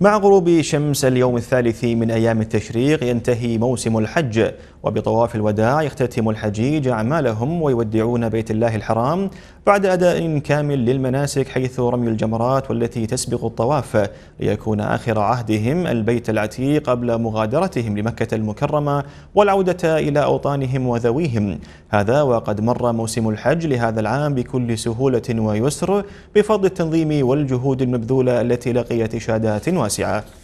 مع غروب شمس اليوم الثالث من أيام التشريق ينتهي موسم الحج وبطواف الوداع يختتم الحجيج أعمالهم ويودعون بيت الله الحرام بعد أداء كامل للمناسك حيث رمي الجمرات والتي تسبق الطواف ليكون آخر عهدهم البيت العتيق قبل مغادرتهم لمكة المكرمة والعودة إلى أوطانهم وذويهم هذا وقد مر موسم الحج لهذا العام بكل سهولة ويسر بفضل التنظيم والجهود المبذولة التي لقيت إشادات واسعة